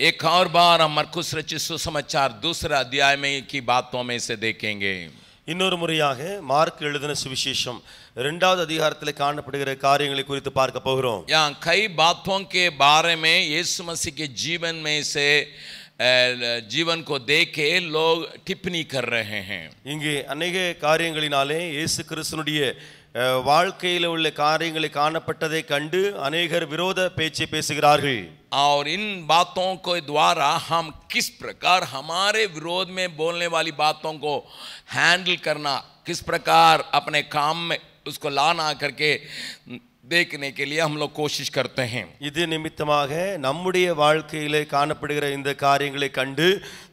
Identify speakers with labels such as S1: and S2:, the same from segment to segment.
S1: एक और बार हम मरकुस रचित सुसमाचार दूसरे अध्याय में की बातों में से देखेंगे இன்னொரு முறையாக மார்க் எழுதின சுவிசேஷம் இரண்டாவது அதிகாரத்தில் காணப்படுகிற காரியங்களை குறித்து பார்க்க போகிறோம் யா கை பாத்தோம் கே பாரே இயேசு ஜீவன் மே சே ஜீவன் கோ தேக்கே லோக் கர் இங்கே அநேக காரியங்களினாலே இயேசு கிறிஸ்தனுடைய வாழ்க்கையில் உள்ள காரியங்களை காணப்பட்டதை கண்டு அநேகர் விரோத பேச்சை பேசுகிறார்கள் और इन बातों के द्वारा हम किस प्रकार हमारे विरोध में बोलने वाली बातों को हैंडल करना किस प्रकार अपने काम में उसको ला ना करके देखने के लिए हम लोग இது நிமித்தமாக நம்முடைய வாழ்க்கையிலே காணப்படுகிற இந்த காரியங்களை கண்டு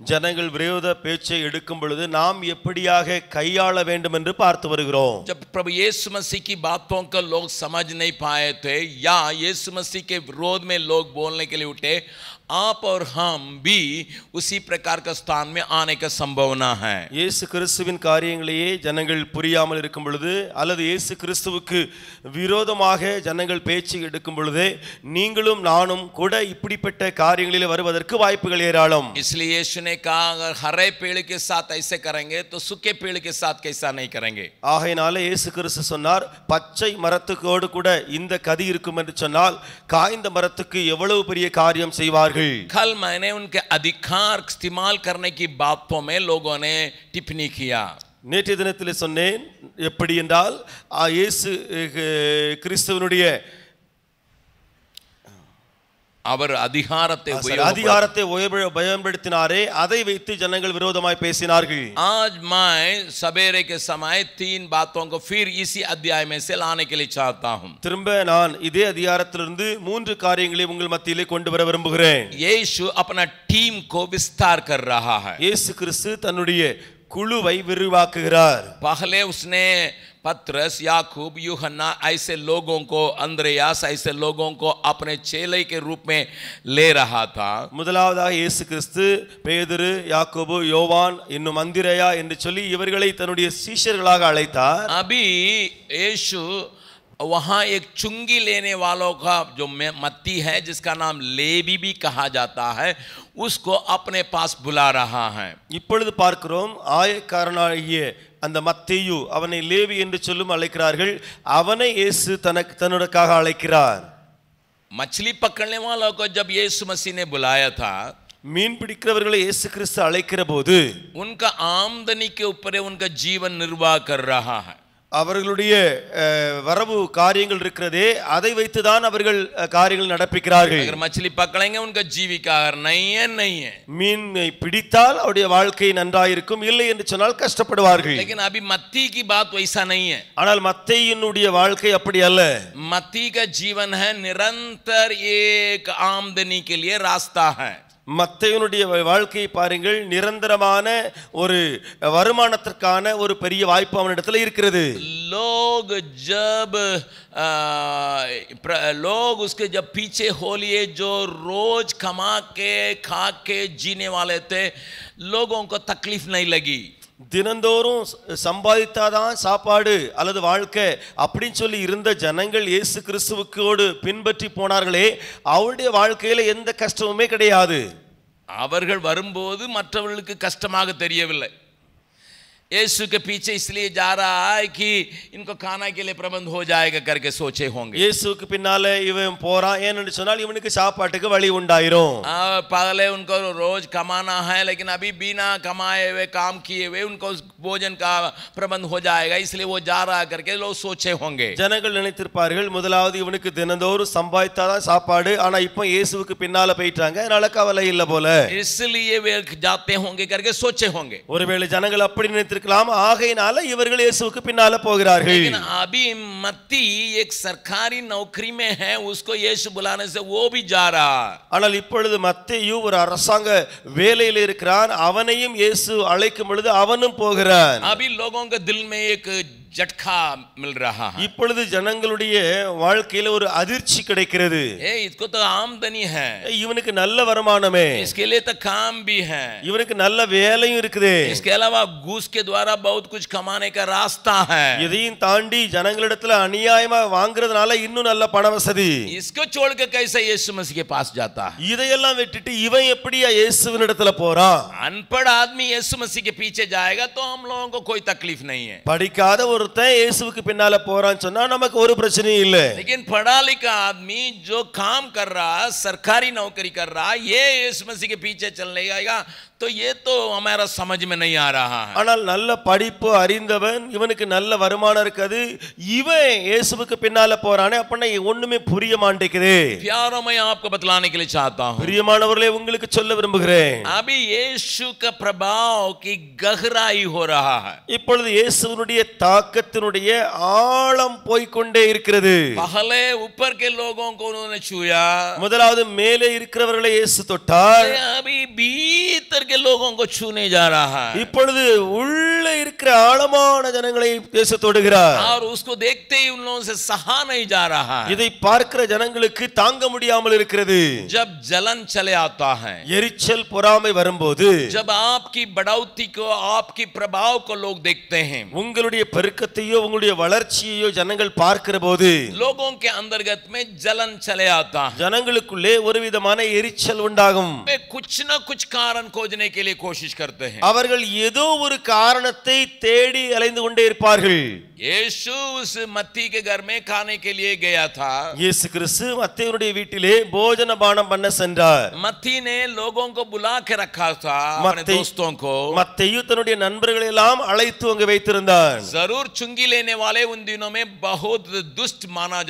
S1: ஜனங்கள் விரோத பேச்சை எடுக்கும் பொழுது நாம் எப்படியாக கையாள வேண்டும் என்று பார்த்து வருகிறோம் जब प्रभु यीशु मसीह की बातों का लोग समझ नहीं पाए थे या यीशु मसीह के विरोध आप और हम भी उसी प्रकार का स्थान में आने का संभावना है இயேசு கிறிஸ்துவின் காரியங்களையே ஜனங்கள் புரியாமல் இருக்கும் பொழுது அல்லது இயேசு கிறிஸ்துவுக்கு விரோதமாக ஜனங்கள் பேச்சு எடுக்கும் பொழுது நீங்களும் நானும் கூட இப்படிப்பட்ட காரியங்களில் வருவதற்கு வாய்ப்புகள் ஏராளம் इसलिए यीशु ने कहा अगर हरे पेड़ के साथ ऐसे करेंगे तो सूखे पेड़ के साथ இயேசு கிறிஸ்து சொன்னார் பச்சை மரத்துக்கோடு கூட இந்த கதி இருக்கும் என்று சொன்னால் காய்ந்த மரத்துக்கு எவ்வளவு பெரிய காரியம் செய்வார் गई कल मैंने उनके अधिकार इस्तेमाल करने की बातों में लोगों ने टिप्पणी किया நேற்றைய தினத்தில் சொன்னேன் எப்படி என்றால் இயேசு கிறிஸ்துவனுடைய அவர் அதிகாரத்தை அதிகாரத்தை பயன்படுத்தினாரே அதை வைத்து ஜனங்கள் விரோதமாய் பேசினார்கள் ஆஜ் मैं सवेरे के समय तीन बातों को फिर इसी अध्याय में திரும்ப நான் இதே அதிகாரத்திலிருந்து மூன்று காரியங்களை உங்கள் மத்தியிலே கொண்டு வர விரும்புகிறேன் இயேசு अपना டீம் கோ विस्तार कर रहा है இயேசு கிறிஸ்து தன்னுடைய குழுவை விரிவாக்குகிறார் பகலே उसने पत्रस याकूब यूहन्ना ऐसे लोगों को अंद्रयास ऐसे लोगों को अपने चेले के रूप में ले रहा था முதலாவதாக இயேசு கிறிஸ்து பேதுரு யாக்கோபு யோவான் இன்னும் அந்திரையா என்று சொல்லி இவர்களை தன்னுடைய சீஷர்களாக அழைத்தார் அபி இயேசு वहाँ एक चुंगी लेने वालों का जो मत्ती है जिसका नाम लेबी भी कहा जाता है उसको अपने पास बुला रहा है इप्पर्द पार्क रोम आय कारण ये அந்த மத்தியு அவனை லேவி என்று சொல்லும் அழைக்கிறார்கள் அவனை இயேசு தனக்கு தன்னுடக்காக அழைக்கிறார் மச்சலி पकड़ने वालों को जब यीशु மீன் பிடிக்கிறவர்களை இயேசு கிறிஸ்து அழைக்கிற போது உன்க ஆம்தனிக்கு உப்பரே உன்க ஜீவன் நிர்வாகர் निर्वाह அவர்களுடைய வரவு காரியங்கள் இருக்கிறதே அதை வைத்து தான் அவர்கள் காரியங்கள் நடப்பிக்கிறார்கள் अगर मछली पकड़ेंगे उनका जीविका नहीं மீனை பிடித்தால் அவருடைய வாழ்க்கை நன்றாயிருக்கும் இல்லை என்று சொன்னால் கஷ்டப்படுவார்கள் लेकिन अभी பாத் வைசா बात ஆனால் மத்தியினுடைய வாழ்க்கை அப்படி அல்ல मत्ती ஜீவன் जीवन है निरंतर एक மத்தையனுடைய வாழ்க்கையை பாருங்கள் நிரந்தரமான ஒரு வருமானத்திற்கான ஒரு பெரிய வாய்ப்பு அவனிடத்தில் இருக்கிறது லோக ஜப் லோக் உஸ்கே ஜப் பீச்சே ஹோலியே ஜோ ரோஜ் கமாக்கே காக்கே ஜீனே खा के தக்லீஃப் நை லகி தினந்தோறும் சம்பாதித்தாதான் சாப்பாடு அல்லது வாழ்க்கை அப்படின்னு சொல்லி இருந்த ஜனங்கள் இயேசு கிறிஸ்துவுக்கோடு பின்பற்றி போனார்களே அவருடைய வாழ்க்கையில் எந்த கஷ்டமுமே கிடையாது அவர்கள் வரும்போது மற்றவர்களுக்கு கஷ்டமாக தெரியவில்லை यीशु के पीछे इसलिए जा रहा है कि इनको खाना के लिए प्रबंध हो जाएगा करके सोचे होंगे இயேசுக்கு பின்னாலே இவன் போறான் ஏன்னு சொன்னால் இவனுக்கு சாப்பாட்டுக்கு வழி உண்டாயிரும் पहले उनको रोज कमाना है लेकिन अभी बिना कमाए हुए काम किए हुए उनको भोजन का प्रबंध हो जाएगा इसलिए वो जा रहा करके लोग सोचे होंगे ஜனங்கள் நினைத்திருப்பார்கள் முதலாவது இவனுக்கு தினந்தோறும் சம்பாதித்தாதான் சாப்பாடு ஆனா இப்போ இயேசுவுக்கு பின்னால போயிட்டாங்க அதனால கவலை இல்ல போல इसलिए वे जाते होंगे करके सोचे होंगे ஒருவேளை ஜனங்கள் அப்படி நினைத்திருக்க இருக்கலாம் ஆகையினால இவர்கள் இயேசுக்கு பின்னால போகிறார்கள் அபி மத்தி எக் சர்க்காரி सरकारी नौकरी में है उसको यीशु ஆனால் இப்பொழுது மத்தியு ஒரு அரசாங்க வேலையில் இருக்கிறான் அவனையும் இயேசு அழைக்கும் பொழுது அவனும் போகிறான் அபி லோகோங்க தில்மே दिल இப்பொழுது ஜனங்களுடைய வாழ்க்கையில ஒரு அதிர்ச்சி கிடைக்கிறது ஏ இவனுக்கு நல்ல வருமானமே இவனுக்கு நல்ல வேலையும் இருக்குது द्वारा बहुत कुछ कमाने का रास्ता है இதையும் தாண்டி ஜனங்களிடத்துல அநியாயமா வாங்குறதுனால இன்னும் நல்ல பண வசதி इसको छोड़ के कैसे यीशु இதையெல்லாம் விட்டுட்டு இவன் எப்படியா இயேசுவின் இடத்துல போறான் அன்பட आदमी यीशु मसीह के पीछे जाएगा तो हम படிக்காத ஒரு ஒருத்தன் இயேசுவுக்கு பின்னால போறான்னு சொன்னா நமக்கு ஒரு பிரச்சனையும் இல்ல लेकिन पढ़ा लिखा आदमी जो काम कर रहा सरकारी नौकरी कर रहा ये यीशु मसीह के पीछे चलने आएगा तो ये तो हमारा समझ में नहीं आ रहा है ஆனால் நல்ல படிப்பு அறிந்தவன் இவனுக்கு நல்ல வருமானம் இருக்குது இவன் இயேசுவுக்கு பின்னால போறானே அப்பனா ஒண்ணுமே புரிய மாட்டேங்குது प्यारों मैं आपको बतलाने के लिए चाहता हूं பிரியமானவர்களே உங்களுக்கு சொல்ல விரும்புகிறேன் अभी यीशु का प्रभाव की गहराई हो रहा है இப்பொழுது இயேசுவினுடைய தாக்கத்தினுடைய ஆழம் போய் கொண்டே இருக்கிறது पहले ऊपर के लोगों को उन्होंने छूया முதலாவது மேலே இருக்கிறவர்களை இயேசு தொட்டார் अभी भीतर के लोगों இப்பொழுது இருக்கிற ஆழமான ஜனங்களை பேச தொடுகிறார் उसको देखते ही उन लोगों से सहा नहीं जा रहा இதை பார்க்கிற ஜனங்களுக்கு தாங்க முடியாமல் இருக்கிறது जब जलन चले आता है எரிச்சல் பொறாமை வரும்போது जब आपकी बढ़ौती को आपकी प्रभाव को लोग देखते हैं உங்களுடைய பெருக்கத்தையோ உங்களுடைய வளர்ச்சியையோ ஜனங்கள் பார்க்கிற போது லோகோங்க के अंतर्गत में चले आता ஜனங்களுக்குள்ளே ஒரு விதமான எரிச்சல் உண்டாகும் खोजने के लिए कोशिश करते हैं அவர்கள் ஏதோ ஒரு காரணத்தை தேடி அலைந்து கொண்டே இருப்பார்கள் இயேசு उस मत्ती के घर में खाने के लिए गया था இயேசு கிறிஸ்து மத்தேயுடைய வீட்டிலே भोजन பானம் பண்ண சென்றார் மத்தி ने लोगों को बुला के रखा था अपने दोस्तों को மத்தேயு தன்னுடைய நண்பர்களை எல்லாம் அழைத்து அங்கு வைத்திருந்தார் जरूर சுங்கி लेने वाले उन दिनों में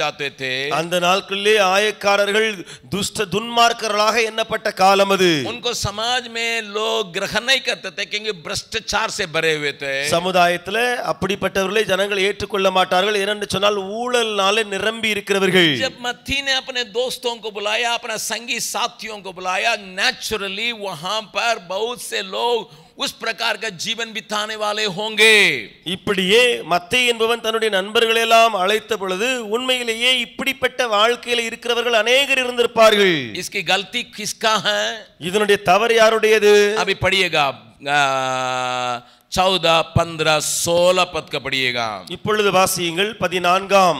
S1: जाते அந்த நாட்களிலே ஆயக்காரர்கள் துஷ்ட துன்மார்க்கர்களாக எண்ணப்பட்ட காலம் அது उनको समाज में लोग ग्रहण नहीं करते थे क्योंकि भ्रष्टाचार से भरे हुए थे சமுதாயத்தில் அப்படிப்பட்டவர்களை ஜனங்கள் ஏற்றுக்கொள்ள மாட்டார்கள் ஏனென்று சொன்னால் ஊழல்னாலே நிரம்பி இருக்கிறவர்கள் जब मत्ती ने अपने दोस्तों को बुलाया अपना संगी साथियों को बुलाया नेचुरली वहां पर बहुत से लोग उस प्रकार का जीवन बिताने वाले होंगे இப்படியே மத்தை என்பவன் தன்னுடைய நண்பர்களை எல்லாம் அழைத்த பொழுது உண்மையிலேயே இப்படிப்பட்ட வாழ்க்கையில இருக்கிறவர்கள் अनेகர் இருந்திருப்பார்கள் इसकी गलती किसका है இதனுடைய தவறு யாருடையது अभी படியேகா சௌதா பந்திர सोलह பத்க का இப்பொழுது வாசியுங்கள் பதினான்காம்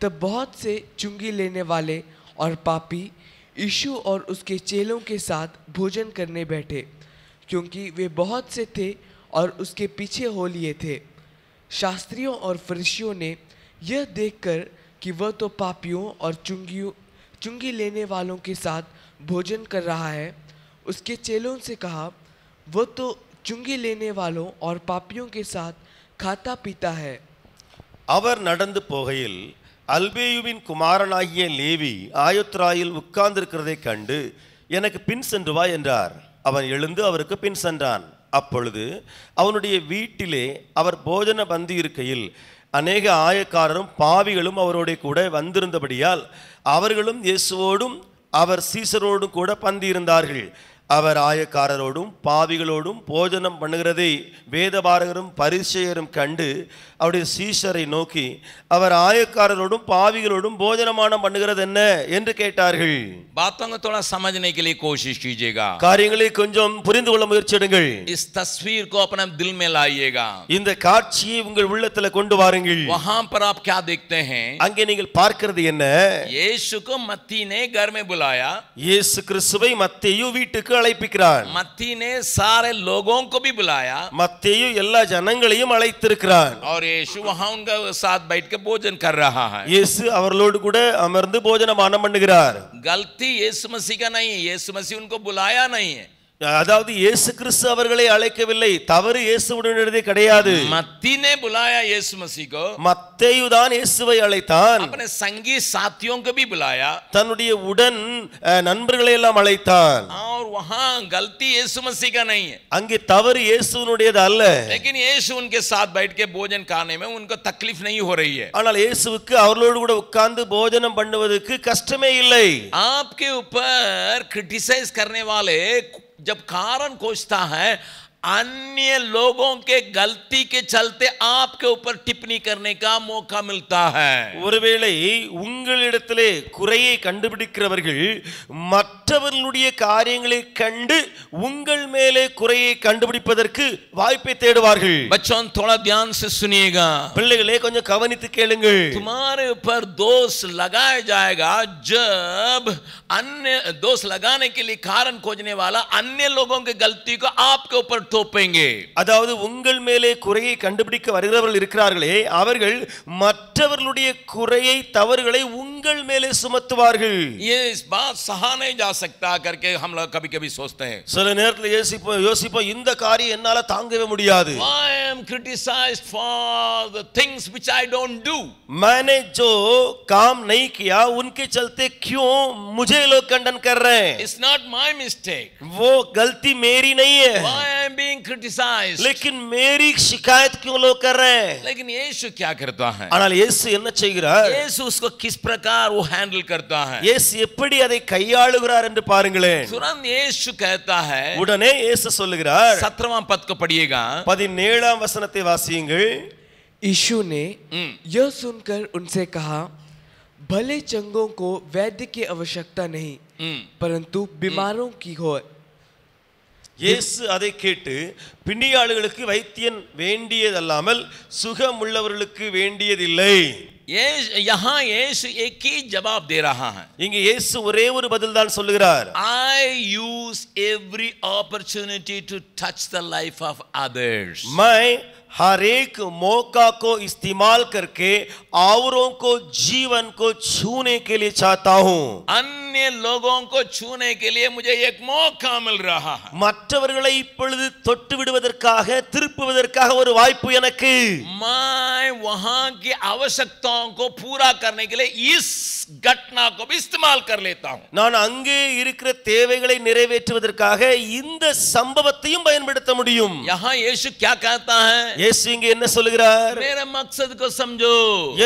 S2: तब बहुत से चुंगी लेने वाले और पापी यीशु और उसके चेलों के साथ भोजन करने बैठे क्योंकि वे बहुत से थे और उसके पीछे हो लिए थे शास्त्रियों और फरिशियों ने यह देखकर कि वह तो पापियों और चुंगियों चुंगी लेने वालों के साथ भोजन कर रहा है उसके चेलों से कहा वह तो चुंगी लेने वालों और पापियों के साथ खाता पीता है
S1: அவர் நடந்து போகையில் அல்பேயுவின் குமாரனாகிய லேவி ஆயுத்ராயில் உட்கார்ந்திருக்கிறதை கண்டு எனக்கு பின் சென்று வா என்றார் அவன் எழுந்து அவருக்கு பின் சென்றான் அப்பொழுது அவனுடைய வீட்டிலே அவர் போஜன பந்தி இருக்கையில் அநேக ஆயக்காரரும் பாவிகளும் அவரோட கூட வந்திருந்தபடியால் அவர்களும் இயேசுவோடும் அவர் சீசரோடும் கூட பந்தியிருந்தார்கள் அவர் ஆயக்காரரோடும் பாவிகளோடும் போஜனம் பண்ணுகிறதை வேதபாரகரும் பரிசெயரும் கண்டு அவருடைய சீஷரை நோக்கி அவர் ஆயக்காரரோடும் பாவிகளோடும் போஜனமானம் பண்ணுகிறது என்ன என்று கேட்டார்கள் காரியங்களை கொஞ்சம் புரிந்து கொள்ள முயற்சிடுங்கள் இஸ் தஸ்வீர் தில் மே இந்த காட்சியை உங்கள் உள்ளத்துல கொண்டு வாருங்கள் वहां पर आप அங்கே நீங்கள் பார்க்கிறது என்ன ஏசுக்கும் மத்தீனே घर புலாயா இயேசு கிறிஸ்துவை மத்தேயு வீட்டுக்கு அழைப்பிக்கிறார் மத்தினே சாரே லோகோं को भी बुलाया எல்லா ஜனங்களையும் அழைத்திருக்கிறான் और यीशु वहां उनका साथ बैठ के भोजन कर रहा है இயேசு அவர்களோடு கூட அமர்ந்து போஜனமானம் பண்ணுகிறார் गलती यीशु मसीह का नहीं है मसीह उनको बुलाया नहीं है அதாவது இயேசு கிறிஸ்து அவர்களை அழைக்கவில்லை தவறு இயேசு உடனே கிடையாது மத்தினே புலாயா இயேசு மசிகோ மத்தேயு தான் இயேசுவை அழைத்தான் अपने संगी साथियों को தன்னுடைய உடன் நண்பர்களை எல்லாம் அழைத்தான் கல்தி இயேசு மசிகா यीशु அங்கே தவறு இயேசுவினுடையது அல்ல लेकिन यीशु உன்கே சாத் बैठ के भोजन खाने में उनको तकलीफ नहीं हो ஆனால் இயேசுவுக்கு அவர்களோடு கூட உட்கார்ந்து போஜனம் பண்ணுவதற்கு கஷ்டமே இல்லை ஆப்கே உப்பர் கிரிட்டிசைஸ் करने जब कारण खोजता है अन्य लोगों के गलती के चलते आपके ऊपर टिप्पणी करने का मौका मिलता है ஒருவேளை உங்களிடத்திலே குறையை கண்டுபிடிக்கிறவர்கள் மற்றவர்களுடைய காரியங்களை கண்டு உங்கள் மேலே குறையை கண்டுபிடிப்பதற்கு வாய்ப்பை தேடுவார்கள் बच्चों थोड़ा ध्यान से सुनिएगा பிள்ளைகளே கொஞ்சம் கவனித்து கேளுங்கள் तुम्हारे ऊपर दोष लगाया जाएगा जब अन्य दोष लगाने के लिए कारण खोजने वाला अन्य लोगों की गलती को आपके ऊपर तोपेंगे அதாவது உங்கள் மேலே குறையை கண்டுபிடிக்க வருகிறவர்கள் இருக்கிறார்களே அவர்கள் மற்றவர்களுடைய குறையை தவறுகளை உங்கள் மேலே சுமத்துவார்கள் ये इस बात सहा नहीं சில நேரத்துல யோசிப்போம் யோசிப்போம் இந்த காரியம் என்னால தாங்கவே முடியாது criticized for the things which I don't do. मैंने जो काम नहीं किया उनके चलते क्यों मुझे लोग कंडन कर रहे हैं It's not my mistake. वो गलती मेरी नहीं है Why I am being criticized? लेकिन मेरी शिकायत क्यों लोग कर रहे हैं लेकिन यीशु क्या करता है ஆனால் இயேசு என்ன செய்கிறார் இயேசு उसको किस प्रकार वो हैंडल करता है இயேசு எப்படி அதை கையாளுகிறார் என்று பாருங்களேன் तुरंत यीशु कहता है உடனே இயேசு சொல்லுகிறார் 17वां पद को पढ़िएगा 17वां வசனத்தை வாசியுங்கள்
S2: यीशु ने यह सुनकर उनसे
S1: இயேசு அதை கேட்டு பிண்டியாளுகளுக்கு வைத்தியன் வேண்டியதல்லாமல் சுகமுள்ளவர்களுக்கு வேண்டியதில்லை यहाँ यीशु एक ही जवाब दे रहा है இங்க இயேசு ஒரே ஒரு பதில் தான் சொல்லுகிறார் I use every opportunity to touch the life of others. मैं हर एक मौका को इस्तेमाल करके औरों को जीवन को छूने के लिए चाहता हूँ अन्य लोगों को छूने के लिए मुझे एक मौका मिल रहा है மற்றவர்களை இப்பொழுது தொட்டு விடுவதற்காக திருப்புவதற்காக ஒரு வாய்ப்பு எனக்கு मैं वहां की आवश्यकताओं को पूरा करने के लिए इस घटना को भी इस्तेमाल कर लेता हूं நான் அங்கே இருக்கிற தேவைகளை நிறைவேற்றுவதற்காக இந்த சம்பவத்தையும் பயன்படுத்த முடியும் यहां यीशु क्या कहता है இயேசு இங்க என்ன சொல்கிறார் மேரா மக்சத் கோ சம்ஜோ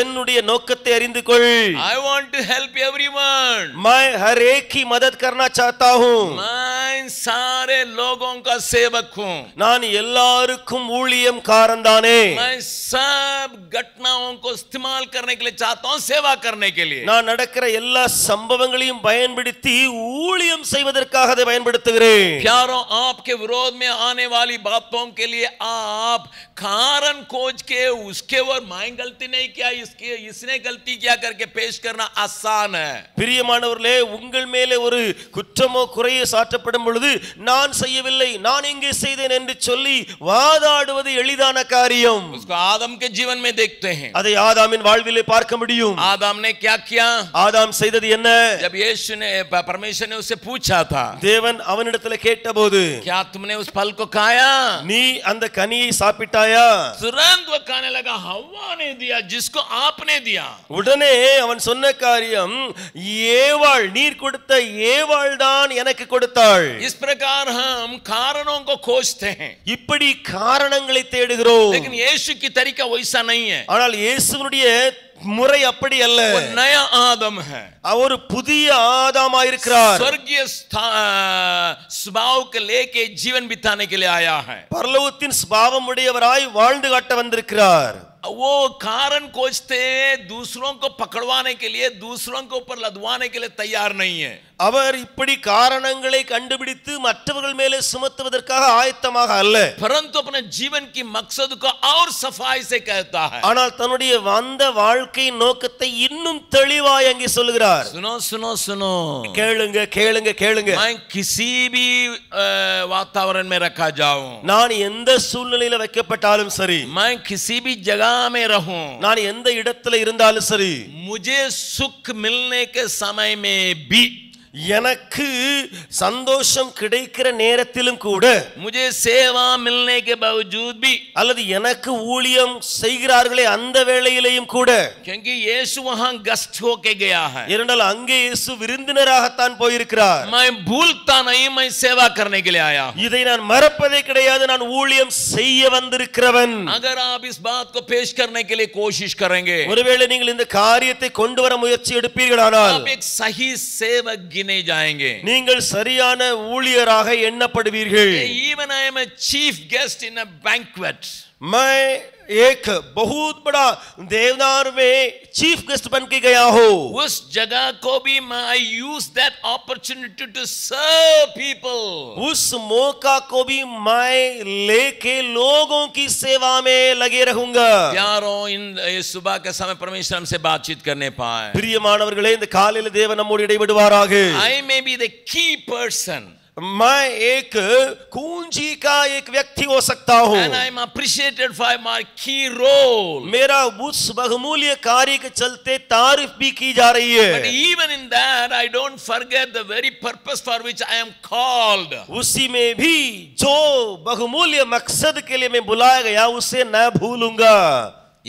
S1: என்னுடைய நோக்கத்தை அறிந்து கொள் I want to help everyone मैं हर एक की मदद करना चाहता हूं मैं सारे लोगों का सेवक हूं நான் எல்லாருக்கும் ஊழியம்காரன் தானே मैं सब घटनाओं को इस्तेमाल करने के लिए चाहता हूं सेवा करने के लिए நான் நடக்கிற எல்லா சம்பவங்களையும் பயன்படுத்தி ஊழியம் செய்வதற்காக அதை பயன்படுத்துகிறேன் प्यारों आपके विरोध में आने वाली बातों के लिए आप कारण खोज के उसके और मैं गलती नहीं किया इसके इसने गलती किया करके पेश करना आसान है பிரியமானவர்களே உங்கள் மேலே ஒரு குற்றமோ குறைய சாட்டப்படும் பொழுது நான் செய்யவில்லை நான் இங்கே செய்தேன் என்று சொல்லி வாதாடுவது எளிதான காரியம் उसको के जीवन में देखते हैं அதை ஆதாமின் வாழ்விலே பார்க்க முடியும் आदम ने क्या किया ஆதாம் செய்தது என்ன जब यीशु ने परमेश्वर ने उससे पूछा था தேவன் அவனிடத்தில் கேட்டபோது क्या तुमने उस फल को खाया நீ அந்த கனியை சாப்பிட்டாய் दिया तुरंत वह कहने लगा हवा ने दिया உடனே அவன் சொன்ன காரியம் ஏவாள் நீர் கொடுத்த ஏவாள் தான் எனக்கு கொடுத்தாள் इस प्रकार हम कारणों இப்படி காரணங்களை தேடுகிறோம் लेकिन यीशु की तरीका ஆனால் இயேசுவுடைய முறை அப்படி அல்ல நயா ஆதம் அவர் புதிய ஆதாமா இருக்கிறார் स्वर्गीय स्वभाव को लेके जीवन बिताने के लिए आया है பரலோகத்தின் சுபாவம் உடையவராய் வாழ்ந்து காட்ட வந்திருக்கிறார் वो कारण खोजते दूसरों को पकड़वाने के लिए दूसरों के ऊपर लदवाने के लिए तैयार नहीं है அவர் இப்படி காரணங்களை கண்டுபிடித்து மற்றவர்கள் மேலே சுமத்துவதற்காக ஆயத்தமாக அல்ல பரந்து अपने जीवन की मकसद को और सफाई ஆனால் தன்னுடைய வந்த வாழ்க்கை நோக்கத்தை இன்னும் தெளிவாய் அங்கே சொல்கிறார் சுனோ சுனோ சுனோ கேளுங்க கேளுங்க கேளுங்க मैं किसी भी वातावरण में रखा நான் எந்த சூழ்நிலையில வைக்கப்பட்டாலும் சரி மைன் किसी भी ரகும் நான் எந்த இடத்துல இருந்தாலும் சரி முஜே சுக் मिलने के समय எனக்கு சந்தோஷம் கிடைக்கிற நேரத்திலும் கூட முஜே சேவா மில்னே கே பாவஜூத் பி அல்லது எனக்கு ஊழியம் செய்கிறார்களே அந்த வேளையிலேயும் கூட கியங்கி இயேசு வஹாں கஸ்ட் ஹோ கயா ஹை இரண்டால் அங்கே இயேசு விருந்தினராகத்தான் போயிருக்கிறார் மை பூல்தா நஹி மை சேவா கர்னே கே ஆயா இதை நான் மறப்பதே கிடையாது நான் ஊழியம் செய்ய வந்திருக்கிறவன் அகர் ஆப் இஸ் பாத் கோ பேஷ் கர்னே கே கோஷிஷ் கரேங்கே ஒருவேளை நீங்கள் இந்த காரியத்தை கொண்டு வர முயற்சி எடுப்பீர்களானால் ஆப் எக் சஹி சேவகின் கிணை நீங்கள் சரியான ஊழியராக எண்ணப்படுவீர்கள் even I chief guest in a banquet மை एक बहुत बड़ा देवदार में चीफ गेस्ट बन के गया हो उस जगह को भी मैं use that opportunity to serve people उस मौका को भी मैं लेके लोगों की सेवा में लगे रहूंगा प्यारों इन सुबह के समय परमेश्वर हमसे बातचीत करने पाए प्रिय मानव இந்த காலையில தேவன் நம்மோடு இடைபடுவாராக ஐ மே பி த கீ मैं एक कुंजी का एक व्यक्ति हो सकता हूँ and I am appreciated for my key role मेरा उस बहुमूल्य कार्य के चलते तारीफ भी की जा रही है but even in that I don't forget the very purpose for which I am called उसी में भी जो बहुमूल्य मकसद के लिए मैं बुलाया गया उसे न भूलूंगा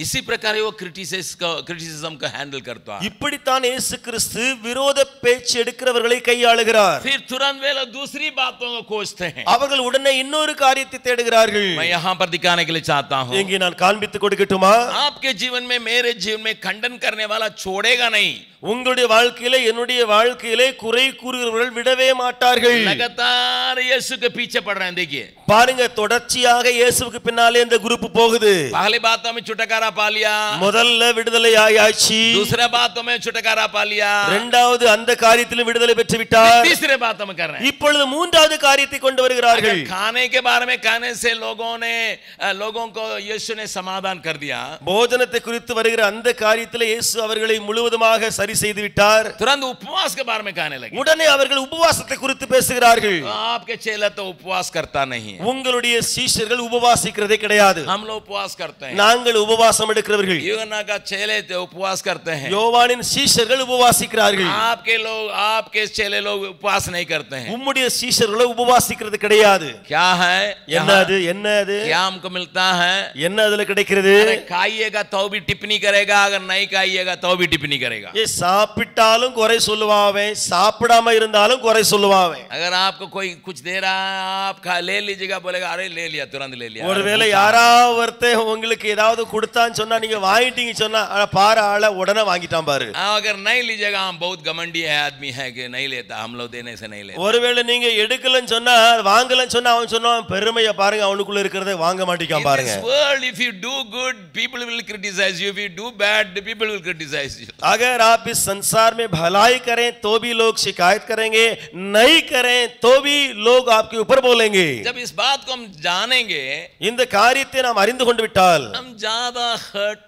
S1: इसी प्रकार वो क्रिटिसिस का क्रिटिसिज्म का हैंडल करता है இப்படித்தான் இயேசு கிறிஸ்து விரோத பேச்சு எடுக்கிறவர்களை கையாளுகிறார் फिर तुरंत वे दूसरी बातों को खोजते हैं அவர்கள் உடனே இன்னொரு காரியத்தை தேடுகிறார்கள் मैं यहां पर दिखाने के लिए चाहता हूं இங்கே நான் காண்பித்து கொடுக்கட்டுமா आपके जीवन में मेरे जीवन में खंडन करने वाला छोड़ेगा नहीं உங்களுடைய வாழ்க்கையில என்னுடைய வாழ்க்கையில குறை கூறுகிறவர்கள் விடவே மாட்டார்கள் பாருங்க தொடர்ச்சியாக இயேசுவுக்கு பின்னாலே இந்த குரூப் போகுது முதல்ல விடுதலை ஆயாச்சு இரண்டாவது அந்த காரியத்திலும் விடுதலை பெற்று விட்டார் இப்பொழுது மூன்றாவது காரியத்தை கொண்டு வருகிறார்கள் खाने के बारे में லோகோனே லோகோ लोगों ने लोगों को போஜனத்தை குறித்து வருகிற அந்த காரியத்தில் இயேசு அவர்களை முழுவதுமாக சரி செய்து விட்டார் तुरंत उपवास உடனே அவர்கள் உபவாசத்தை குறித்து பேசுகிறார்கள் आपके चेला तो உங்களுடைய சீஷர்கள் உபவாசிக்கிறதே கிடையாது हम लोग நாங்கள் உபவாசம் எடுக்கிறவர்கள் यूहन्ना का चेले थे யோவானின் சீஷர்கள் உபவாசிக்கிறார்கள் आपके लोग आपके चेले लोग उपवास नहीं உம்முடைய சீஷர்களோ உபவாசிக்கிறது கிடையாது क्या है என்ன அது என்ன அது क्या हमको मिलता என்ன அதுல கிடைக்கிறது खाइएगा तो भी टिप्पणी करेगा अगर नहीं खाइएगा तो भी टिप्पणी करेगा ये சாப்பிட்டாலும் குறை சொல்லுவாவே சாப்பிடாம இருந்தாலும் குறை சொல்லுவாவே அகர் ஆப்க்கு கோய் குச் தே ஆப் லே லிஜிகா போலேகா அரே லே லியா துரந்து லே லியா ஒருவேளை யாராவது உங்களுக்கு ஏதாவது கொடுத்தான்னு சொன்னா நீங்க வாங்கிட்டீங்க சொன்னா ஆனா பாரு ஆள உடனே வாங்கிட்டான் பாரு அகர் நை லிஜிகா ஹம் பௌத் கமண்டி ஹே ஆத்மி ஹே கே நை லேதா ஹம் லோ தேனே சே நை லே ஒருவேளை நீங்க எடுக்கலன்னு சொன்னா வாங்கலன்னு சொன்னா அவன் சொன்னான் பெருமையை பாருங்க அவனுக்குள்ள இருக்கிறத வாங்க மாட்டேங்கான் பாருங்க world if you do good people will criticize you if you do bad people will criticize you அகர் ஆப் आप इस संसार में भलाई करें तो भी लोग शिकायत करेंगे नहीं करें तो भी लोग आपके ऊपर बोलेंगे जब इस बात को हम जानेंगे इन कार्य नाम अरिंद கொண்டு விட்டால் நாம்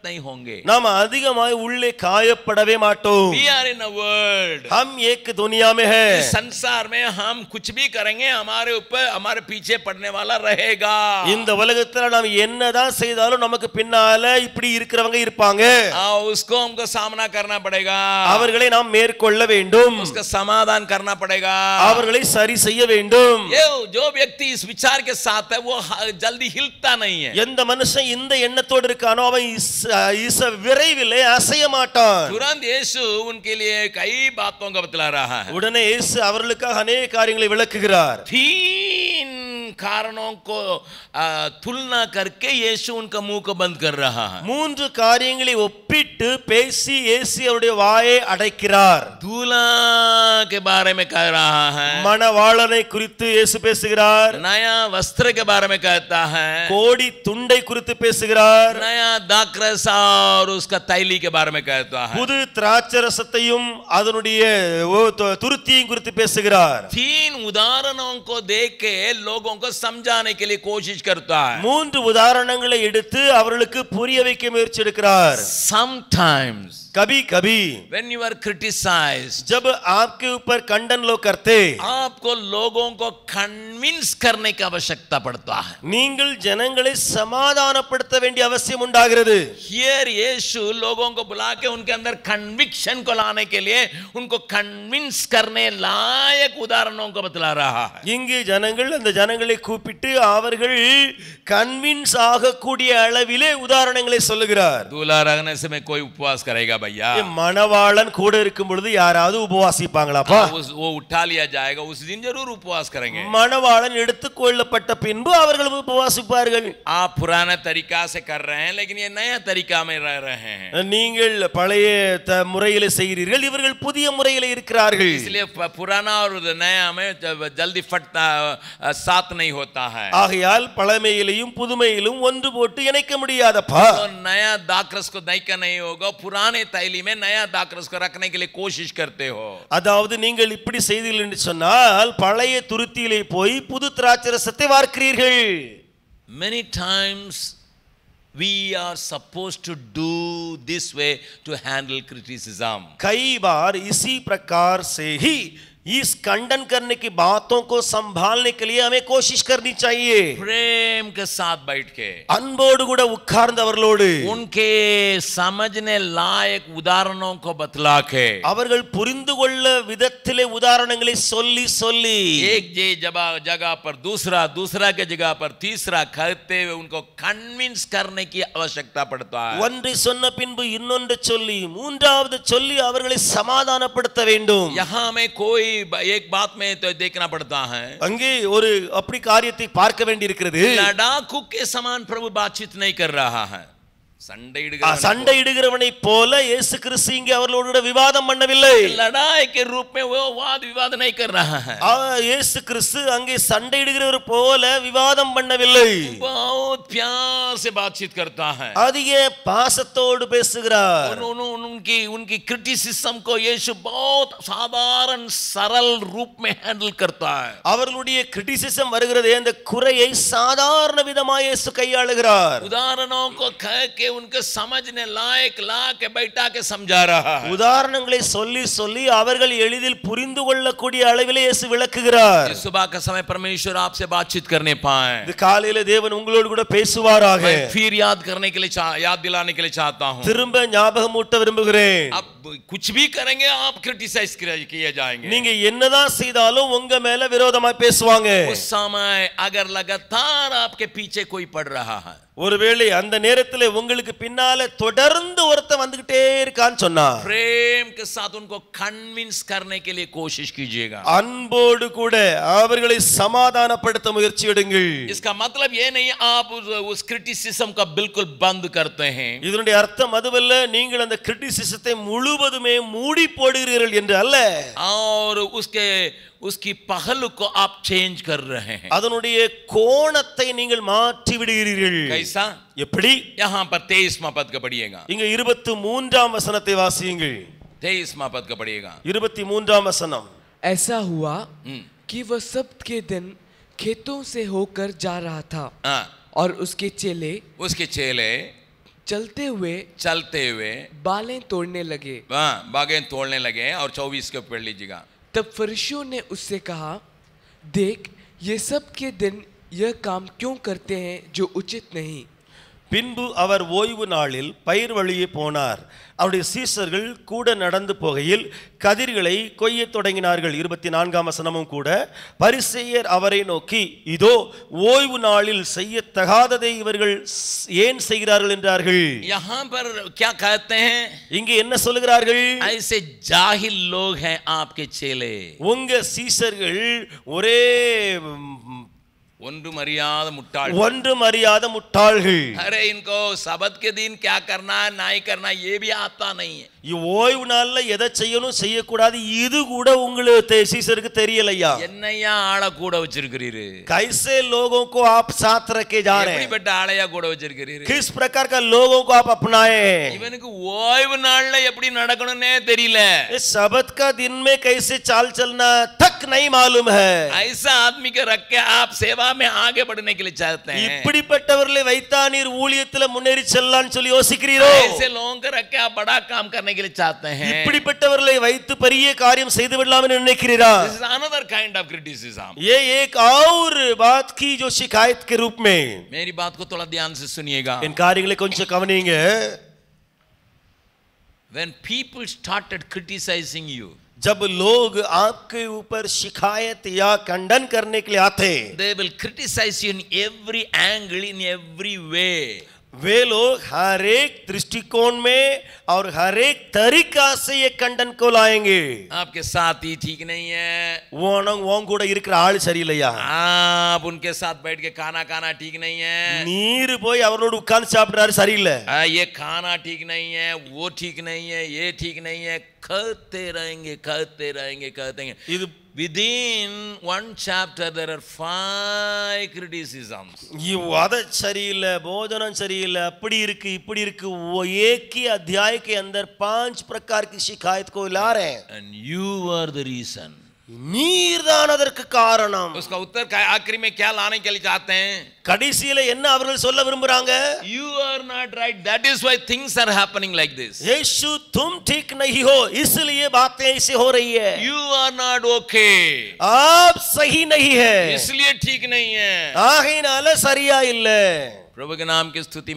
S1: नहीं होंगे नाम अधिक உள்ளே காயப்படவே மாட்டோம் we are इन वर्ल्ड हम एक दुनिया में है इस संसार में हम कुछ भी करेंगे हमारे ऊपर हमारे पीछे पड़ने वाला रहेगा इन உலகத்துல नाम என்னதான் செய்தாலும் நமக்கு பின்னால இப்படி இருக்கிறவங்க இருப்பாங்க उसको हमको सामना करना पड़ेगा அவர்களை நாம் மேற்கொள்ள வேண்டும் சமாதான் समाधान करना அவர்களை சரி செய்ய வேண்டும் ये जो व्यक्ति इस विचार के साथ है वो जल्दी हिलता नहीं எந்த மனுஷன் இந்த எண்ணத்தோடு இருக்கானோ அவன் இஸ் விரைவிலே அசைய மாட்டான் तुरंत இயேசு उनके लिए कई बातों का बतला உடனே இயேசு அவர்களுக்காக அநேக காரியங்களை விளக்குகிறார் तीन காரணம் கோ துல்னா கற்கே இயேசு உன்க மூக்க பந்த் கர் ரஹா மூன்று காரியங்களை ஒப்பிட்டு பேசி இயேசு அவருடைய வாயை அடைக்கிறார் தூலாக்கு பாரமே बारे மணவாளனை குறித்து இயேசு பேசுகிறார் நயா வஸ்திரக்கு பாரமே बारे கோடி துண்டை குறித்து பேசுகிறார் நயா दाखरस और उसका तैली के புது திராட்சரசத்தையும் அதனுடைய துருத்தியும் குறித்து பேசுகிறார் தீன் உதாரணம் को देख के लोगों को समझाने के लिए மூன்று உதாரணங்களை எடுத்து அவர்களுக்கு புரிய வைக்க முயற்சி எடுக்கிறார் சம்டைம்ஸ் कभी कभी वेन यू आर क्रिटिसाइज जब आपके ऊपर खंडन लोग करते आपको लोगों को कन्विंस करने की आवश्यकता पड़ता है नींगल जनंगले समाधान पड़ता वेंडी अवश्य உண்டாகிறது हियर यीशु लोगों को बुला के उनके अंदर कन्विक्शन को लाने के लिए उनको कन्विंस करने लायक उदाहरणों को बतला रहा है इंगे जनंगल अंदर जनंगले ஜனங்களை கூப்பிட்டு कन्विंस आग ஆகக்கூடிய अलविले உதாரணங்களை சொல்லுகிறார் दूल्हा रहने से मैं कोई उपवास करेगा भैया மணவாளன் கூட இருக்கும் பொழுது யாராவது உபவாசிப்பாங்களாப்பா उस वो उठा लिया जाएगा उस दिन जरूर उपवास करेंगे பின்பு அவர்கள் உபவாசிப்பார்கள் आप पुराना तरीका से कर रहे हैं लेकिन ये नया तरीका में रह रहे हैं நீங்கள் பழைய த- செய்கிறீர்கள் இவர்கள் புதிய முறையில் இருக்கிறார்கள் इसलिए प- पुराना और ஆகையால் பழமையிலையும் புதுமையிலும் ஒன்று போட்டு இணைக்க முடியாதப்பா நயா नया दाक्रस को नहीं தலையிலுமே நயா தாக்கரஸ்க்கு ரக்கணைகளை கோஷிஷ் கர்த்தே ஹோ அதாவது நீங்கள் இப்படி செய்தீர்கள் என்று சொன்னால் பழைய துருத்தியிலே போய் புது திராட்சரசத்தை வார்க்கிறீர்கள் many times we are supposed to do this way to handle criticism कई बार इसी प्रकार से ही इस खंडन करने की बातों को संभालने के लिए हमें कोशिश करनी चाहिए प्रेम के साथ बैठ के अनबोर्ड கூட உட்கார்ந்தவர்களோடு उनके समझने लायक उदाहरणों को बतला के அவர்கள் புரிந்து கொள்ள விதத்திலே உதாரணங்களை சொல்லி சொல்லி एक जे जगह पर दूसरा दूसरा के जगह पर तीसरा कहते हुए उनको कन्विंस करने की आवश्यकता पड़ता है ஒன்றை சொன்ன பின்பு இன்னொன்று சொல்லி மூன்றாவது சொல்லி அவர்களை சமாதானப்படுத்த வேண்டும் यहां में कोई एक बात में तो देखना पड़ता है அங்கே ஒரு அப்படி காரியத்தை பார்க்க வேண்டியிருக்கிறது லடாக்கு के समान प्रभु बातचीत नहीं कर रहा है சண்டையிடுகிறவனை போல இயேசு கிறிஸ்து இங்கே அவர்களோட விவாதம் பண்ணவில்லை லடாய்க்கு ரூபே இயேசு கிறிஸ்து அங்கே சண்டையிடுகிறவர் போல விவாதம் பண்ணவில்லை பஹுத் प्यार से அதிக பாசத்தோடு பேசுகிறார் उनकी उनकी क्रिटिसिज्म को यीशु அவர்களுடைய கிரிட்டிசிசம் வருகிறது அந்த குறையை சாதாரண விதமாக இயேசு கையாளுகிறார் உதாரணம் கே लिए उनके உதாரணங்களை சொல்லி சொல்லி அவர்கள் எளிதில் புரிந்து கொள்ளக்கூடிய அளவிலே இயேசு விளக்குகிறார் சுபா का समय परमेश्वर आपसे बातचीत காலையில தேவன் உங்களோடு கூட பேசுவாராக फिर याद करने விரும்புகிறேன் अब कुछ भी करेंगे आप क्रिटिसाइज किए जाएंगे நீங்க என்னதான் செய்தாலும் உங்க மேல விரோதமா பேசுவாங்க उस समय अगर लगातार आपके पीछे कोई पड़ रहा है ஒருவேளை அந்த நேரத்தில் உங்களுக்கு பின்னால தொடர்ந்து ஒருத்தன் வந்துகிட்டே இருக்கான்னு சொன்னா பிரேம் के साथ उनको कन्विंस करने के அன்போடு கூட அவர்களை சமாதானப்படுத்த முயற்சி எடுங்கள் इसका मतलब ये नहीं आप उस क्रिटिसिज्म இதனுடைய அர்த்தம் அதுவல்ல நீங்கள் அந்த கிரிட்டிசிசத்தை முழுவதுமே மூடி போடுகிறீர்கள் என்று அல்ல ஆர் उसके उसकी पहल को आप चेंज कर रहे हैं அதனுடைய கோணத்தை நீங்கள் மாற்றி விடுகிறீர்கள் कैसा எப்படி यहां पर 23वां पद का पढ़िएगा இங்க 23ஆம் வசனத்தை வாசியுங்கள் 23वां पद का पढ़िएगा
S2: 23ஆம் வசனம் ऐसा हुआ हम्म। कि वह सप्त के दिन खेतों से होकर जा रहा था आ, हाँ। और उसके चेले
S1: उसके चेले
S2: चलते हुए
S1: चलते हुए
S2: बालें तोड़ने लगे
S1: हाँ, बागें तोड़ने लगे और चौबीस के पढ़ लीजिएगा
S2: तब फरिशों ने उससे कहा देख ये सब के दिन यह काम क्यों करते हैं जो उचित नहीं பின்பு அவர் ஓய்வு நாளில்
S1: பயிர் வழியே போனார் அவருடைய சீசர்கள் கூட நடந்து போகையில் கதிர்களை கொய்யத் தொடங்கினார்கள் இருபத்தி நான்காம் வசனமும் கூட பரிசெயர் அவரை நோக்கி இதோ ஓய்வு நாளில் செய்யத்தகாததை இவர்கள் ஏன் செய்கிறார்கள் என்றார்கள் இங்கே என்ன சொல்லுகிறார்கள் ஆப்கே உங்க சீசர்கள் ஒரே ஒன்று மரியாத முட்டாள் ஒன்று मर्यादा முட்டாள்கள் अरे इनको शबद ஓய்வு நாள்ல எதை செய்யணும் செய்யக்கூடாது இது கூட உங்களுக்கு தெரியலையா என்னையா ஆளை கூட வச்சிருக்கிறீரு கைசே லோகோ கோ ஆப் சாத் ரக்கே ஆளையா கூட வச்சிருக்கிறீரு கிஸ் பிரகார் கா லோகோ கோ ஆப் அப்னாயே இவனுக்கு ஓய்வு நாள்ல எப்படி நடக்கணும்னே தெரியல சபத்கா கா தின் கைசே சால் சல்னா தக் நை மாலும் ஹை ஐசா ஆத்மி கே ஆப் சேவா में आगे बढ़ने के लिए चाहते हैं இப்படிப்பட்டவர்களை வைத்தா நீர் ஊழியத்துல முன்னேறி செல்லலாம்னு சொல்லி யோசிக்கிறீரோ ऐसे लोगों को रख के बड़ा काम करने के लिए चाहते हैं இப்படிப்பட்டவர்களை வைத்து பெரிய காரியம் செய்து விடலாம் நினைக்கிறீரா this is another kind of criticism ये एक और बात की जो शिकायत के रूप में मेरी बात को थोड़ा ध्यान से सुनिएगा इन கொஞ்சம் when people started criticizing you जब लोग आपके ऊपर शिकायत या खंडन करने के लिए आते they will criticize you in every angle in every way वे लोग हर एक दृष्टिकोण में और हर एक तरीका से ये कंडन को लाएंगे आपके साथ ही ठीक नहीं है वो अनंग वो கூட இருக்கிற ஆள் சரியில்லையா आप उनके साथ बैठ के खाना खाना ठीक नहीं है நீர் போய் அவரோட உட்கார்ந்து சாப்பிடுறாரு சரியில்லை ये खाना ठीक नहीं है वो ठीक नहीं है ये ठीक नहीं है कहते रहेंगे कहते रहेंगे कहते हैं இது within one chapter there are five criticisms இவ்வாத சரியில்லை போஜனம் சரியில்லை அப்படி இருக்கு இப்படி இருக்கு एक ही अध्याय के अंदर पांच प्रकार की शिकायत को ला रहे हैं and you are the reason कारण उसका उत्तर आखिरी में क्या लाने के लिए चाहते हैं கடைசியில என்ன அவர்கள் சொல்ல விரும்புறாங்க ठीक नहीं हो इसलिए बातें ऐसे हो रही है you are not आप सही नहीं है इसलिए ठीक नहीं है சரியா இல்ல பிரபுவின் நாமத்துக்கு ஸ்துதி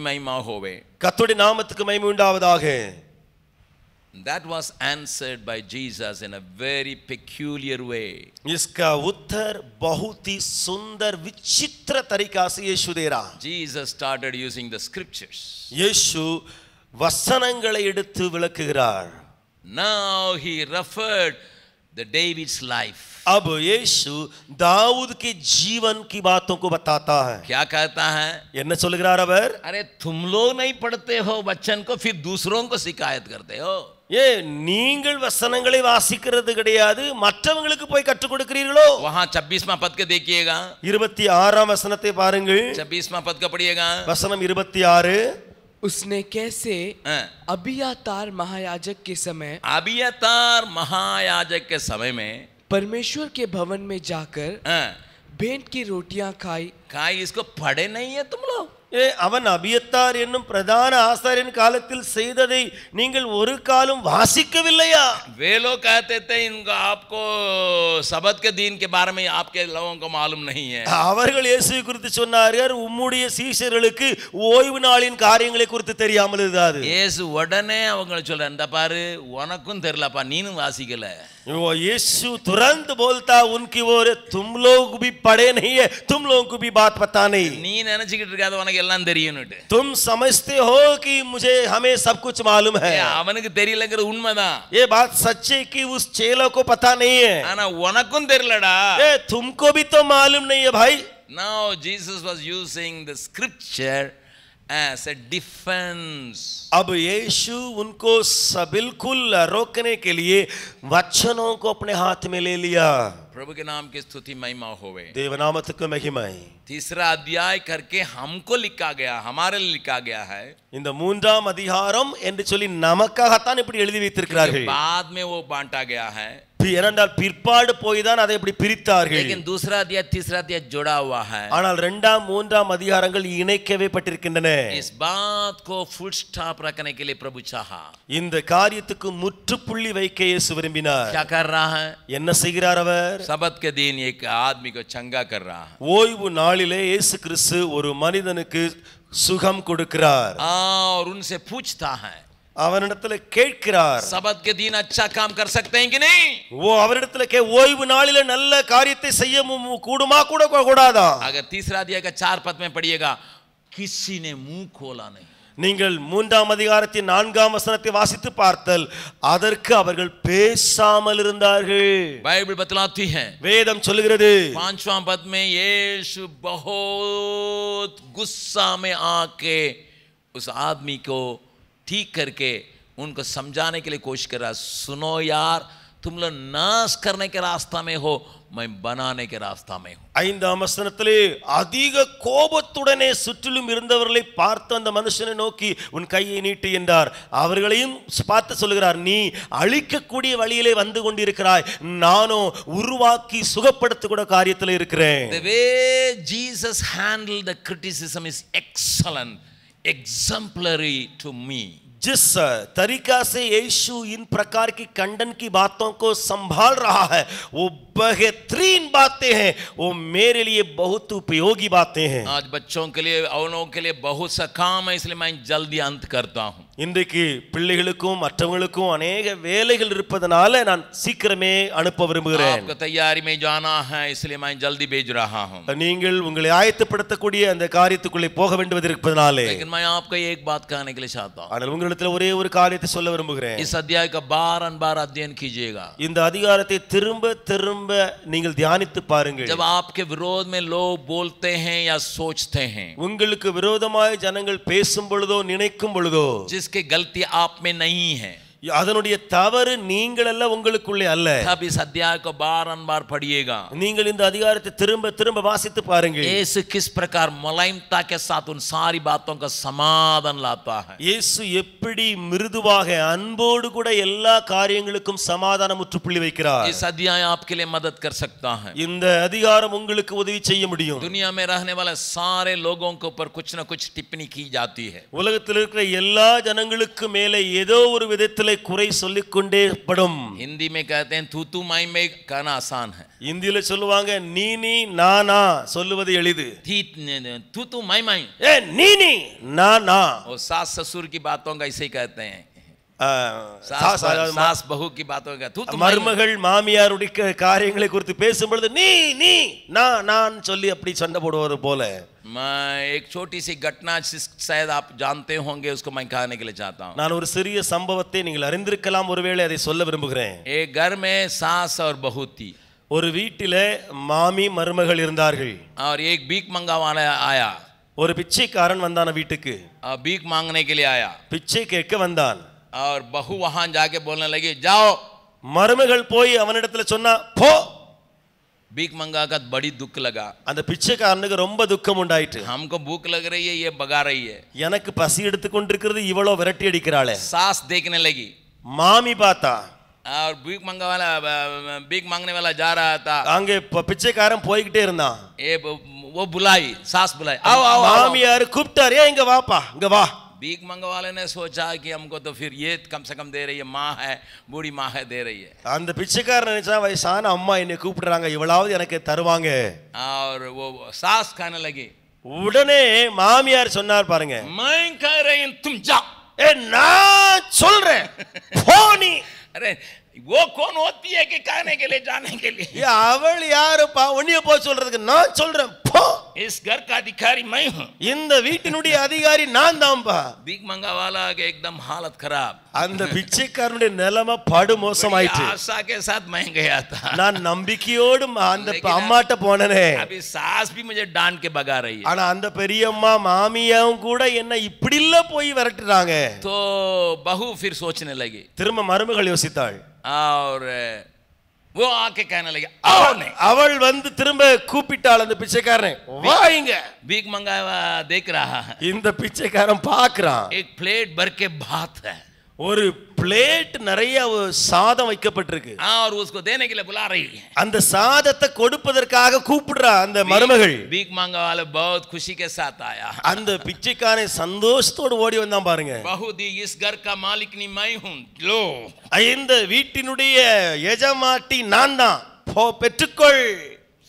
S1: கர்த்தருடைய நாமத்துக்கு மகிமை உண்டாவதாக That was answered by Jesus in a very peculiar way. इसका उत्तर बहुत ही सुंदर विचित्र तरीका से यीशु दे रहा. Jesus started using the scriptures. Yeshu वसनंगले इड़त्तु विलक्किरार. Now he referred the David's life. अब यीशु दाऊद के जीवन की बातों को बताता है क्या कहता है अरे तुम लोग नहीं पढ़ते हो बच्चन को फिर दूसरों को शिकायत करते हो ये नींगल वसनങ്ങളെ വാസിക്കிறது <>ടിയാದು മറ്റവന്ലക്ക് പോയി കറ്റ കൊടുക്കീരല്ലോ വഹാ 26മ പദ്കെ ദേക്കിയഗാ 26മ
S2: വസനത്തെ പാരുങ്ങൾ
S1: 26മ പദ്കെ പടിയഗാ
S2: വസനം 26 ഉസ്നെ കേസെ അബിയാതർ മഹായാജക് കേ സമയ
S1: അബിയാതർ മഹായാജക് കേ സമയമേ
S2: പരമേശൂർ കേ ഭവന്മേ ജാകർ ഭേന്ദ് കി രോട്ടിയാ ഖായി
S1: ഖായി ഇസ്കോ പഡേ
S2: നഹീ ഹേ തുംലോ ஏ அவன் அபியத்தார் என்னும் பிரதான ஆசாரியன்
S1: காலத்தில் செய்ததை நீங்கள் ஒரு காலம் வாசிக்கவில்லையா வேலோ लोग कहते थे इनको आपको அவர்கள் இயேசு குறித்து சொன்னார்கள் உம்முடைய சீசர்களுக்கு ஓய்வு நாளின் காரியங்களை குறித்து தெரியாமல் இருக்காது இயேசு உடனே அவங்க சொல்ற இந்த பாரு உனக்கும் தெரியலப்பா நீனும் வாசிக்கல वो यीशु तुरंत बोलता उनकी वो तुम लोग भी पढ़े नहीं है நீ நினைச்சுக்கிட்டு இருக்காது உனக்கு तुम समझते हो कि मुझे हमें सब कुछ मालूम है उन्मदा ये बात सच्चे की उस चेलो को पता नहीं है आना ए, तुमको भी तो मालूम नहीं है भाई now Jesus was using the scripture as a defense अब यीशु उनको बिल्कुल रोकने के लिए वचनों को अपने हाथ में ले लिया प्रभु के नाम की स्तुति महिमा होवे देवनामत को महिमाई तीसरा अध्याय करके हमको लिखा गया हमारे लिए लिखा गया है இந்த மூன்றாம் அதிகாரம் என்று சொல்லி நமக்காகத்தான் இப்படி எழுதி வைத்திருக்கிறார்கள் बाद में वो बांटा गया है ஏனென்றால் பிற்பாடு போய் தான் அதை எப்படி பிரித்தார்கள் ஆனால் ரெண்டாம் மூன்றாம் அதிகாரங்கள் இணைக்கவே பட்டிருக்கின்றன இந்த காரியத்துக்கு முற்றுப்புள்ளி வைக்க இயேசு விரும்பினார் என்ன செய்கிறார் அவர் சபத் के दिन एक ஓய்வு நாளிலே இயேசு கிறிஸ்து ஒரு மனிதனுக்கு சுகம் கொடுக்கிறார் और அவனிடத்துல கேட்கிறார் சபத் के அச்சா காம் काम कर ஓ அவரிடத்துல கே ஓய்வு நாளில நல்ல காரியத்தை செய்ய கூடுமா கூட கூடாதா अगर தீசரா अध्याय சார் பத்மே படியேகா में पढ़िएगा நீங்கள் மூன்றாம் அதிகாரத்தின் நான்காம் வசனத்தை வாசித்து பார்த்தல் அதற்கு அவர்கள் பேசாமல் இருந்தார்கள் பைபிள் பத்தலாத்தி வேதம் சொல்லுகிறது பாஞ்சாம் பத்மே ஏசு பகோத் குஸ்ஸாமே गुस्सा உஸ் आके ठीक करके उनको समझाने के लिए कोशिश कर रहा सुनो यार तुम लोग नाश करने के रास्ता में हो मैं बनाने के रास्ता में हूं ஐந்தாம் வசனத்திலே அதிக கோபத்துடனே சுற்றிலும் இருந்தவர்களை பார்த்து அந்த மனுஷனை நோக்கி உன் கையை நீட்டு என்றார் அவர்களையும் பார்த்து சொல்லுகிறார் நீ அழிக்கக்கூடிய வழியிலே வந்து கொண்டிருக்கிறாய் நானும் உருவாக்கி சுகப்படுத்த கூட காரியத்தில் இருக்கிறேன் the way jesus handled the criticism is exemplary to me. जिस तरीका से यीशु इन प्रकार की खंडन की बातों को संभाल रहा है वो बेहतरीन बातें हैं वो मेरे लिए बहुत उपयोगी बातें हैं आज बच्चों के लिए और के लिए बहुत सा काम है इसलिए मैं जल्दी अंत करता हूँ இன்றைக்கு பிள்ளைகளுக்கும் மற்றவங்களுக்கும் அநேக வேலைகள் இருப்பதனால நான் சீக்கிரமே அனுப்ப விரும்புகிறேன் நீங்கள் உங்களை ஆயத்தப்படுத்தக்கூடிய அந்த காரியத்துக்குள்ளே போக வேண்டுவது இருப்பதனாலே लेकिन ஆனால் உங்களிடத்தில் ஒரே ஒரு காரியத்தை சொல்ல விரும்புகிறேன் இஸ் अध्याय का बार अन बार இந்த அதிகாரத்தை திரும்ப திரும்ப நீங்கள் தியானித்து பாருங்கள் जब आपके विरोध में लोग बोलते உங்களுக்கு விரோதமாய் ஜனங்கள் பேசும் பொழுதோ நினைக்கும் பொழுதோ जिसके गलती आप में नहीं है அதனுடைய தவறு நீங்கள் அல்ல உங்களுக்குள்ளே அல்ல தபி சத்யாக்கு பாரன் பார் படியேகா நீங்கள் இந்த அதிகாரத்தை திரும்ப திரும்ப வாசித்து பாருங்க இயேசு கிஸ் பிரகார் மலைம்தா கே சாத் சாரி பாத்தோம் சமாதன் லாத்தா இயேசு எப்படி மிருதுவாக அன்போடு கூட எல்லா காரியங்களுக்கும் சமாதான முற்றுப்புள்ளி வைக்கிறார் இஸ் அத்தியாயம் आपके लिए मदद कर இந்த அதிகாரம் உங்களுக்கு உதவி செய்ய முடியும் துனியா में रहने वाले सारे लोगों के ऊपर कुछ ना कुछ टिप्पणी की जाती है உலகத்தில் இருக்கிற எல்லா ஜனங்களுக்கு மேலே ஏதோ ஒரு விதத்தில் தேவனை குறை சொல்லிக் கொண்டே படும் ஹிந்தி மே கேத்தே தூ மை மே ஆசான் இந்தியில சொல்லுவாங்க நீ நீ நானா சொல்லுவது எளிது தீ தூ தூ மை மை நீ நீ நானா சாஸ் சசுர் கி பாத்தோங்க இசை கேத்தே சாஸ் பகு கி பாத்தோம் தூத்து மருமகள் மாமியாருடைய காரியங்களை குறித்து பேசும்பொழுது நீ நீ நான் நான் சொல்லி அப்படி சண்டை போடுவது போல எக் சோட்டி சி கட்னா घटना शायद आप जानते होंगे उसको मैं कहने நான் ஒரு சிறிய சம்பவத்தை நீங்கள் அறிந்திருக்கலாம் ஒருவேளை அதை சொல்ல விரும்புகிறேன் ஏ கர்மே சாஸ் அவர் பகுத்தி ஒரு வீட்டில மாமி மருமகள் இருந்தார்கள் அவர் ஏக் பீக் मंगावाने ஆயா ஒரு பிச்சைக்காரன் வந்தான வீட்டுக்கு பீக் मांगने ஆயா பிச்சை கேட்க வந்தான் और பகு வகான் जाके बोलने लगी जाओ மருமகள் போய் அவனிடத்துல சொன்னா போ பீக் मंगा படி बड़ी दुख அந்த பிச்சைக்காரனுக்கு ரொம்ப துக்கம் உண்டாயிட்டு हमको भूख लग रही है எனக்கு பசி எடுத்து கொண்டிருக்கிறது இவ்வளோ விரட்டி அடிக்கிறாளே சாஸ் देखने லகி மாமி பார்த்தா அவர் பீக் मंगा वाला பீக் मांगने வேலை ஜாரா தா था அங்கே பிச்சைக்காரன் போய்கிட்டே இருந்தான் ஏ ஓ புலாய் சாஸ் புலாய் आओ आओ மாமியார் கூப்பிட்டாரு ஏன் இங்க வாப்பா இங்கே வா भीख मंगवा ने सोचा कि हमको तो फिर ये कम से कम दे रही है माँ है बूढ़ी माँ है दे रही है அந்த பிச்சைக்காரர் நினைச்சா வயசான அம்மா என்னை கூப்பிடுறாங்க இவ்வளவு எனக்கு தருவாங்க और वो सास कहने लगी உடனே மாமியார் சொன்னார் பாருங்க मैं कह रही तुम जा ए நான் சொல்றேன் போனி अरे वो கோன் होती கே कि कहने के लिए जाने के लिए ये அவள் யாருப்பா உன்னிய போ சொல்றதுக்கு நான் சொல்றேன் போ इस घर का अधिकारी मैं हूं இந்த வீட்டினுடைய அதிகாரி நான் தான்பா பீக் மங்காவாலா के एकदम हालत खराब அந்த பிச்சைக்காரனுடைய நிலைமை படு மோசமாயிட்டு ஆசா के साथ मैं गया था நான் நம்பிக்கையோடு அந்த அம்மாட்ட போனனே अभी सास भी मुझे डांट के भगा रही ஆனா அந்த பெரியம்மா மாமியாவும் கூட என்ன இப்படி இல்ல போய் விரட்டுறாங்க तो बहू फिर सोचने लगी திரும்ப மருமகள் யோசித்தாள் ஒரு ஓ ஆக்கை கேனலையா அவள் வந்து திரும்ப கூப்பிட்டாள் அந்த பிச்சைக்காரன் வாங்க பீக் மங்காவா தேக்கறா இந்த பிச்சைக்காரன் பாக்குறான் एक प्लेट भर के ஒரு பிளேட் நிறைய சாதம் வைக்கப்பட்டிருக்கு ஆர் उसको देने के लिए बुला रही है அந்த சாதத்தை கொடுப்பதற்காக கூப்பிடுறா அந்த மருமகள் வீக் மாங்கவால वाला बहुत खुशी के साथ आया அந்த பிச்சைக்காரன் சந்தோஷத்தோட ஓடி வந்தான் பாருங்க பகுதி इस घर का मालिक नहीं मैं हूं लो இந்த வீட்டினுடைய எஜமாட்டி நான் தான் போ பெற்றுக்கொள்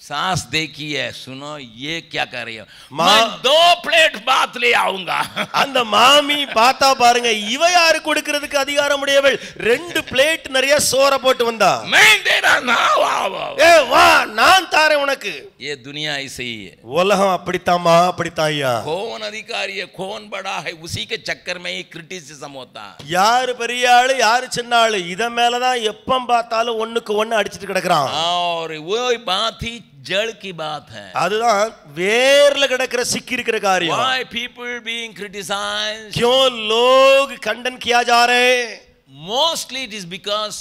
S1: सास देखी है सुनो ये क्या कर रही हो मैं दो प्लेट बात ले आऊंगा அந்த மாமி பாத்தா பாருங்க இவ யாரு கொடுக்கிறதுக்கு அதிகாரம் உடையவள் ரெண்டு பிளேட் நிறைய சோற போட்டு வந்தா मैं வா रहा ना वाह நான் தாரேன் உனக்கு ஏ துனியா இசை உலகம் அப்படி தாமா அப்படி தாயா कौन अधिकारी है कौन बड़ा है उसी के चक्कर में ही क्रिटिसिज्म होता
S2: பெரிய ஆளு யார்
S1: சின்ன ஆளு இத மேல எப்பம் பார்த்தாலும் ஒண்ணுக்கு ஒண்ணு அடிச்சிட்டு கிடக்குறான் और ஓய் பாத்தி जड़ की बात है அதுதான் வேர்ல கிடக்கிற சிக்கி இருக்கிற காரியம் why people being criticized क्यों लोग खंडन किया जा रहे mostly it is because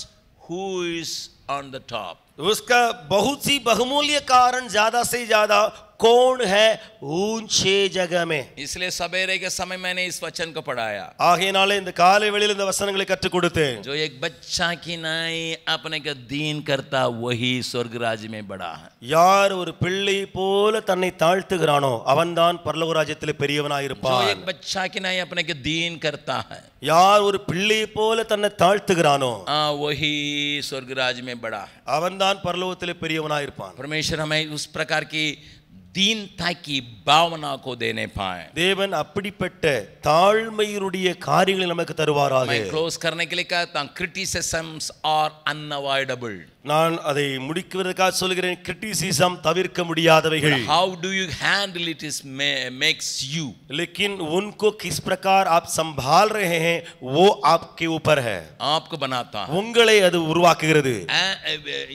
S1: who is on the top उसका बहुत सी बहुमूल्य कारण ज्यादा से ज्यादा कौन है ऊंचे जगह में इसलिए सवेरे के समय मैंने इस वचन को पढ़ाया ஆகையினாலே இந்த காலை வேளையில் இந்த வசனங்களை கற்றுக் கொடுத்தேன் जो एक बच्चा की नाई अपने का दीन करता वही स्वर्ग राज्य में बड़ा है யார் ஒரு பிள்ளை போல தன்னை தாழ்த்துகிறானோ அவன்தான் பரலோக ராஜ்யத்தில் பெரியவனாய் இருப்பான் जो एक बच्चा की नाई अपने का दीन करता है யார் ஒரு பிள்ளை போல தன்னை தாழ்த்துகிறானோ वही स्वर्ग राज्य में बड़ा है அவன்தான் பரலோகத்தில் பெரியவனாய் இருப்பான் परमेश्वर हमें उस प्रकार की தீன்தாக்கி பாவனாக்கோ தேனேபாய் தேவன் அப்படிப்பட்ட தாழ்மையுடைய காரியங்களை நமக்கு தருவாராக க்ளோஸ் கர்ணைகளுக்காக தான் கிரிட்டிசிசம்ஸ் ஆர் அன்அவாய்டபிள் நான் அதை முடிக்குவதற்காக சொல்கிறேன் கிரிட்டிசிசம் தவிர்க்க முடியாதவைகள் how do you handle it is makes you लेकिन उनको किस प्रकार आप संभाल रहे हैं वो आपके ऊपर है आपको बनाता है உங்களை உருவாக்குகிறது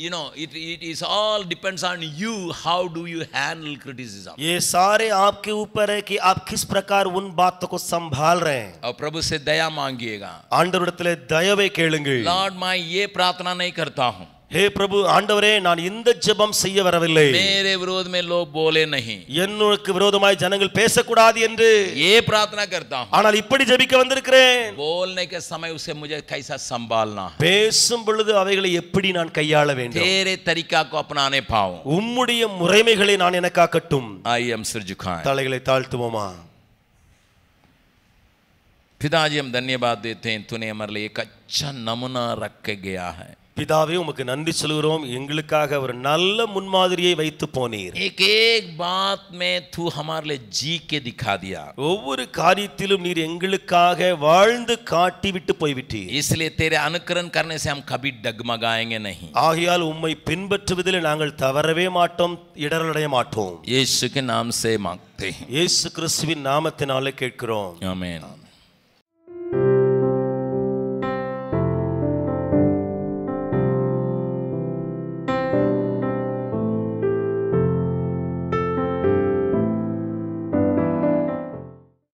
S1: you know it it is all depends on you how do you handle criticism ये सारे आपके ऊपर है कि आप किस प्रकार उन बातों को संभाल रहे हैं और प्रभु से दया मांगिएगा ஆண்டவரிடத்தில் தயவை கேளுங்கள் lord मैं ये प्रार्थना नहीं करता hu ஹே பிரபு ஆண்டவரே நான் இந்த ஜெபம் செய்ய வரவில்லை மேரே விரோதமே லோ போலே நஹி என்னுக்கு விரோதமாய் ஜனங்கள் பேசக்கூடாது என்று ஏ பிரார்த்தனா करता हूं ஆனால் இப்படி ஜெபிக்க வந்திருக்கிறேன் போல்னே கே சமய உசே मुझे कैसा संभालना பேசும் பொழுது அவைகளை எப்படி நான் கையாள வேண்டும் தேரே தரிகா கோ அப்னானே பாவும் உம்முடைய முறைமைகளை நான் எனக்காக்கட்டும் ஐ அம் சிர்ஜுகான் தலைகளை தாழ்த்துவோமா பிதாஜியம் हम धन्यवाद देते हैं तूने हमारे लिए एक अच्छा नमूना गया है பிதாவே உமக்கு நன்றி சொல்கிறோம் எங்களுக்காக ஒரு நல்ல முன்மாதிரியை வைத்து போனீர் एक एक बात में तू हमारे लिए जी ஒவ்வொரு காரியத்திலும் நீர் எங்களுக்காக வாழ்ந்து காட்டி விட்டு போய்விட்டீர் इसलिए தேரே அனுக்கரன் करने से हम कभी डगमगाएंगे ஆகையால் உம்மை பின்பற்றுவதில் நாங்கள் தவறவே மாட்டோம் இடரலடைய மாட்டோம் இயேசுவின் நாமம் से मांगते இயேசு கிறிஸ்துவின் நாமத்தினாலே கேட்கிறோம் ஆமென்